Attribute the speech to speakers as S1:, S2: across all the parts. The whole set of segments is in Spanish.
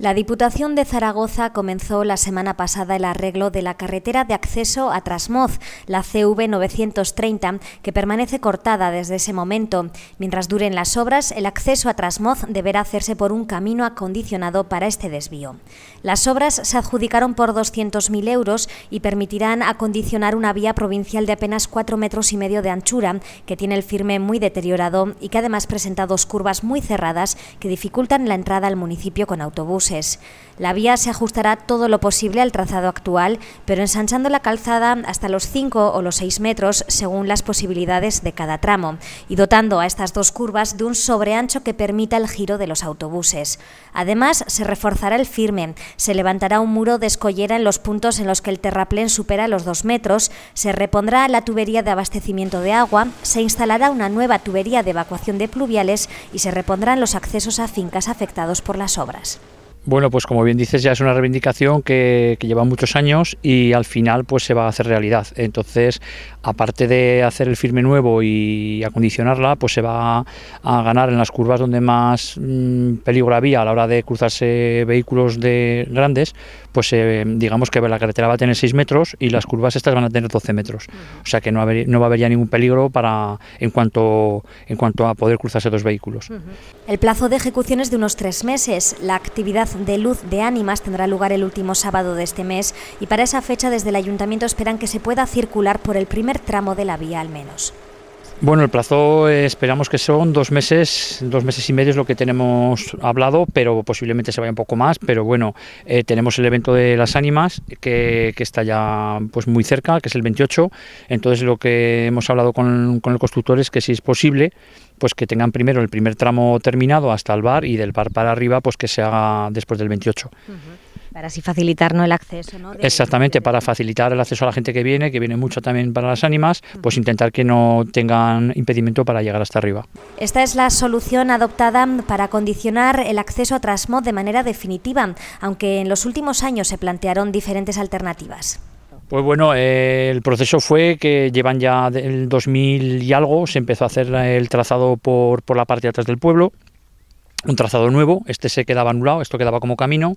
S1: La Diputación de Zaragoza comenzó la semana pasada el arreglo de la carretera de acceso a Trasmoz, la CV 930, que permanece cortada desde ese momento. Mientras duren las obras, el acceso a Trasmoz deberá hacerse por un camino acondicionado para este desvío. Las obras se adjudicaron por 200.000 euros y permitirán acondicionar una vía provincial de apenas 4 metros y medio de anchura, que tiene el firme muy deteriorado y que además presenta dos curvas muy cerradas que dificultan la entrada al municipio con autobús. La vía se ajustará todo lo posible al trazado actual, pero ensanchando la calzada hasta los 5 o los 6 metros según las posibilidades de cada tramo y dotando a estas dos curvas de un sobreancho que permita el giro de los autobuses. Además, se reforzará el firme, se levantará un muro de escollera en los puntos en los que el terraplén supera los 2 metros, se repondrá la tubería de abastecimiento de agua, se instalará una nueva tubería de evacuación de pluviales y se repondrán los accesos a fincas afectados por las obras.
S2: Bueno, pues como bien dices, ya es una reivindicación que, lleva muchos años y al final pues se va a hacer realidad. Entonces, aparte de hacer el firme nuevo y acondicionarla, pues se va a ganar en las curvas donde más mm, peligro había a la hora de cruzarse vehículos de grandes, pues eh, digamos que la carretera va a tener 6 metros y las curvas estas van a tener 12 metros. O sea que no, no va a haber ya ningún peligro para, en, cuanto, en cuanto a poder cruzarse dos vehículos.
S1: El plazo de ejecución es de unos tres meses. La actividad de Luz de Ánimas tendrá lugar el último sábado de este mes y para esa fecha desde el ayuntamiento esperan que se pueda circular por el primer tramo de la vía al menos.
S2: Bueno, el plazo eh, esperamos que son dos meses, dos meses y medio es lo que tenemos hablado, pero posiblemente se vaya un poco más. Pero bueno, eh, tenemos el evento de las ánimas que, que, está ya pues muy cerca, que es el 28. Entonces lo que hemos hablado con, el constructor es que si es posible, pues que tengan primero el primer tramo terminado hasta el bar y del bar para arriba, pues que se haga después del 28.
S1: Para así facilitar ¿no? el acceso.
S2: Exactamente, para facilitar el acceso a la gente que viene, que viene mucho también para las ánimas, pues intentar que no tengan impedimento para llegar hasta arriba.
S1: Esta es la solución adoptada para condicionar el acceso a Trasmod de manera definitiva, aunque en los últimos años se plantearon diferentes alternativas.
S2: Pues bueno, eh, el proceso fue que llevan ya el 2000 y algo, se empezó a hacer el trazado por, por la parte de atrás del pueblo, un trazado nuevo, este se quedaba anulado, esto quedaba como camino,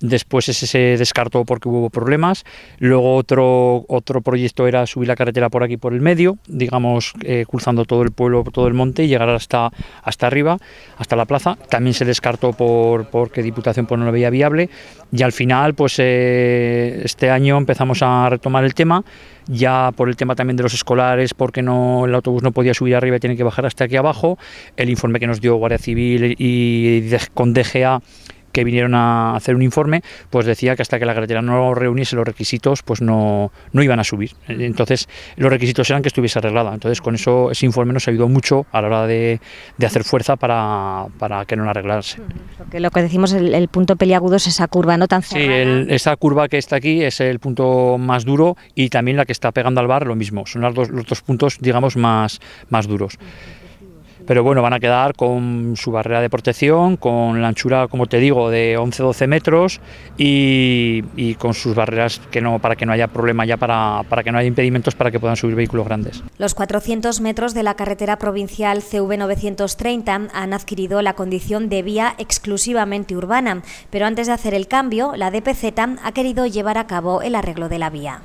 S2: después ese se descartó porque hubo problemas, luego otro, otro proyecto era subir la carretera por aquí, por el medio, digamos, eh, cruzando todo el pueblo, todo el monte y llegar hasta, hasta arriba, hasta la plaza, también se descartó por, porque Diputación no lo veía viable y al final, pues eh, este año empezamos a retomar el tema, ya por el tema también de los escolares, porque no, el autobús no podía subir arriba y tiene que bajar hasta aquí abajo, el informe que nos dio Guardia Civil y, de, con DGA que vinieron a hacer un informe, pues decía que hasta que la carretera no reuniese los requisitos, pues no, no iban a subir. Entonces, los requisitos eran que estuviese arreglada. Entonces, con eso, ese informe nos ayudó mucho a la hora de, hacer fuerza para, que no la arreglase.
S1: lo que decimos, el, punto peliagudo es esa curva, no tan
S2: cerrada. Sí, esa curva que está aquí es el punto más duro y también la que está pegando al bar, lo mismo. Son los dos, los dos puntos, digamos, más, más duros pero bueno, van a quedar con su barrera de protección, con la anchura, como te digo, de 11-12 metros y, con sus barreras que no, para que no haya problema ya, para, para que no haya impedimentos para que puedan subir vehículos grandes.
S1: Los 400 metros de la carretera provincial CV930 han adquirido la condición de vía exclusivamente urbana, pero antes de hacer el cambio, la DPZ ha querido llevar a cabo el arreglo de la vía.